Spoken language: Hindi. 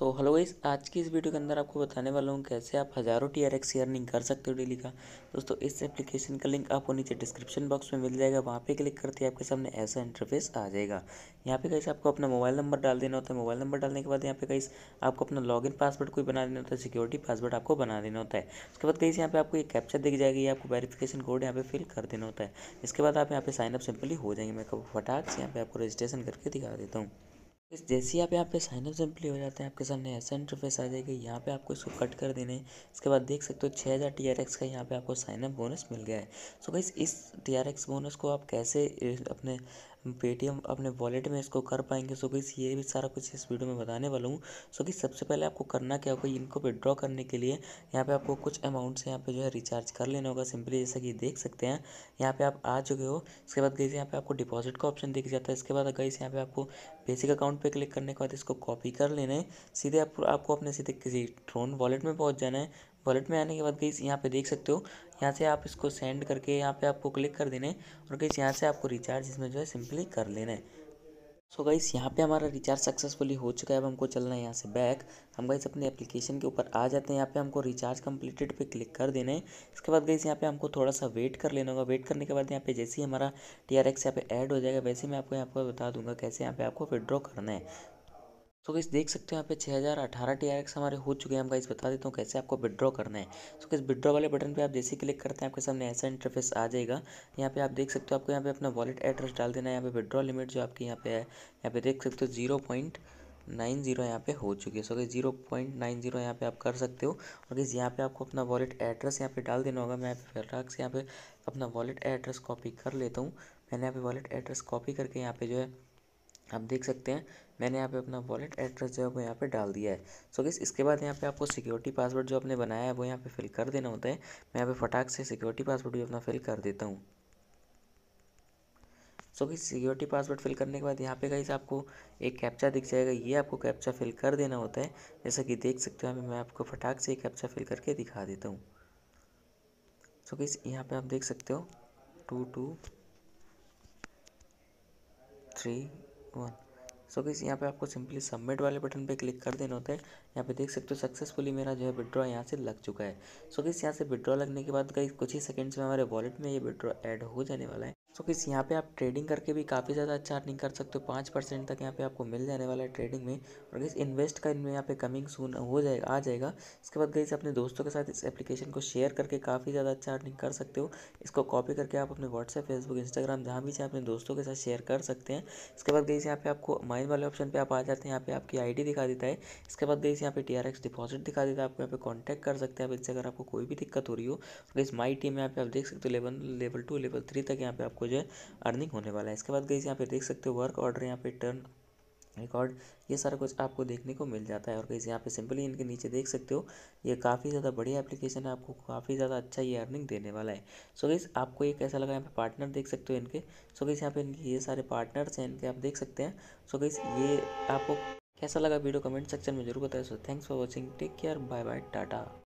सो हेलो गाइस आज की इस वीडियो के अंदर आपको बताने वाला हूँ कैसे आप हज़ारों टी आर एक्स अर्निंग कर सकते हो डेली का दोस्तों इस एप्लीकेशन का लिंक आपको नीचे डिस्क्रिप्शन बॉक्स में मिल जाएगा वहाँ पे क्लिक करते ही आपके सामने ऐसा इंटरफेस आ जाएगा यहाँ पे गाइस आपको अपना मोबाइल नंबर डाल देना होता है मोबाइल नंबर डालने के बाद यहाँ पे कहीं आपको अपना इन पासवर्ड कोई बना देना होता है सिक्योरिटी पासवर्ड आपको बना देना होता है उसके बाद कहीं से यहाँ पे आपको एक कैप्चर दिख जाएगी आपको वेरीफिकेशन कोड यहाँ पे फिल कर देना होता है इसके बाद आप यहाँ पे साइनअप सिंपली हो जाएंगे मैं फटाक से यहाँ पे आपको रजिस्ट्रेशन करके दिखा देता हूँ इस जैसे ही आप यहाँ पे साइन अप सिंपली हो जाते हैं आपके सामने ऐसा इंटरफेस आ जाएगा यहाँ पे आपको इसको कट कर देना है इसके बाद देख सकते हो छः हज़ार टी आर एक्स का यहाँ पे आपको साइन अप बोनस मिल गया है सो so गाइस इस टी आर एक्स बोनस को आप कैसे अपने पेटीएम अपने वॉलेट में इसको कर पाएंगे सो गई ये भी सारा कुछ इस वीडियो में बताने वाला हूँ सो कि सबसे पहले आपको करना क्या होगा इनको विड्रॉ करने के लिए यहाँ पे आपको कुछ अमाउंट से यहाँ पे जो है रिचार्ज कर लेना होगा सिंपली जैसा कि देख सकते हैं यहाँ पे आप आ चुके हो इसके बाद गई यहाँ पे आपको डिपॉजिट का ऑप्शन दिख जाता है इसके बाद गई यहाँ पे आपको बेसिक अकाउंट पे क्लिक करने के बाद इसको कॉपी कर लेना है सीधे आपको अपने सीधे किसी ड्रोन वॉलेट में पहुँच जाना है वॉलेट में आने के बाद गईस यहाँ पे देख सकते हो यहाँ से आप इसको सेंड करके यहाँ पे आपको क्लिक कर देने और गई यहाँ से आपको रिचार्ज इसमें जो है सिंपली कर लेना है सो गाइस यहाँ पे हमारा रिचार्ज सक्सेसफुली हो चुका है अब हमको चलना है यहाँ से बैक हम गाइस अपने एप्लीकेशन के ऊपर आ जाते हैं यहाँ पे हमको रिचार्ज कंप्लीटेड पे क्लिक कर देना है इसके बाद गाइस यहाँ पे हमको थोड़ा सा वेट कर लेना होगा वेट करने के बाद यहाँ पे जैसे ही हमारा टी आर एक्स यहाँ पे ऐड हो जाएगा वैसे मैं आपको यहाँ पर बता दूंगा कैसे यहाँ पे आपको विड्रॉ करना है सो गाइस देख सकते हो यहाँ पे छः हज़ार अठारह टी आर एक्स हमारे हो चुके हैं हम गाइस बता देता हूँ कैसे आपको विड्रॉ करना है सो गाइस विड्रॉ वाले बटन पे आप जैसे क्लिक करते हैं आपके सामने ऐसा इंटरफेस आ जाएगा यहाँ पे आप देख सकते हो आपको यहाँ पे अपना वॉलेट एड्रेस डाल देना है यहाँ पे विड्रॉ लिमिट जो आपकी यहाँ पे है यहाँ पे देख सकते हो जीरो पॉइंट नाइन जीरो यहाँ पे हो चुकी है सो गई जीरो पॉइंट नाइन जीरो यहाँ पे आप कर सकते हो और गई यहाँ पे आपको अपना वॉलेट एड्रेस यहाँ पे डाल देना होगा मैं यहाँ रख से यहाँ पे अपना वॉलेट एड्रेस कॉपी कर लेता हूँ मैंने यहाँ पे वॉलेट एड्रेस कॉपी करके यहाँ पे जो है आप देख सकते हैं मैंने यहाँ पे अपना वॉलेट एड्रेस जो है वो यहाँ पे डाल दिया है सो so, गैस इसके बाद यहाँ पे आपको सिक्योरिटी पासवर्ड जो आपने बनाया है वो यहाँ पे फिल कर देना होता है मैं यहाँ पे फटाक से सिक्योरिटी पासवर्ड भी अपना फिल कर देता हूँ सो गई सिक्योरिटी पासवर्ड फिल करने के बाद यहाँ पे गाइस आपको एक कैप्चा दिख जाएगा ये आपको कैप्चा फिल कर देना होता है जैसा कि देख सकते हो मैं आपको फटाक से कैप्चा फिल करके दिखा देता हूँ सो गई यहाँ पे आप देख सकते हो two two three one so guys यहाँ पे आपको सिंपली सबमिट वाले बटन पे क्लिक कर देना होता है यहाँ पे देख सकते हो सक्सेसफुली मेरा जो है विड्रॉ यहाँ से लग चुका है सो गाइस यहाँ से विड्रॉ लगने के बाद गाइस कुछ ही सेकंड्स में हमारे वॉलेट में ये विड्रॉ ऐड हो जाने वाला है सो किस यहाँ पे आप ट्रेडिंग करके भी काफ़ी ज़्यादा अच्छा अर्निंग कर सकते हो पाँच परसेंट तक यहाँ पे आपको मिल जाने वाला है ट्रेडिंग में और गैस इन्वेस्ट का इनमें यहाँ पे कमिंग सून हो जाएगा आ जाएगा इसके बाद गई अपने दोस्तों के साथ इस एप्लीकेशन को शेयर करके काफ़ी ज़्यादा अच्छा अर्निंग कर सकते हो इसको कॉपी करके आप अपने व्हाट्सएप फेसबुक इंस्टाग्राम जहाँ भी चाहे अपने दोस्तों के साथ शेयर कर सकते हैं इसके बाद से यहाँ पे आपको माइन वाले ऑप्शन पर आप आ जाते हैं यहाँ पे आपकी आई दिखा देता है इसके बाद से यहाँ पे टी डिपॉजिट दिखा देता है आपको यहाँ पे कॉन्टैक्ट कर सकते हैं आप इससे अगर आपको कोई भी दिक्कत हो रही हो गई माई टीम यहाँ पे आप देख सकते हो level level two level three तक यहाँ पे आपको आपको जो है अर्निंग होने वाला है इसके बाद गई यहाँ पे देख सकते हो वर्क ऑर्डर यहाँ पे टर्न रिकॉर्ड ये सारा कुछ आपको देखने को मिल जाता है और कैसे यहाँ पे सिंपली इनके नीचे देख सकते हो ये काफ़ी ज़्यादा बढ़िया एप्लीकेशन है आपको काफ़ी ज़्यादा अच्छा ये अर्निंग देने वाला है सो गई आपको ये कैसा लगा यहाँ पे पार्टनर देख सकते हो इनके सो गई यहाँ पे इनके ये सारे पार्टनर्स हैं इनके आप देख सकते हैं सो गई ये आपको कैसा लगा वीडियो कमेंट सेक्शन में जरूर बताए so thanks for watching take care bye bye Tata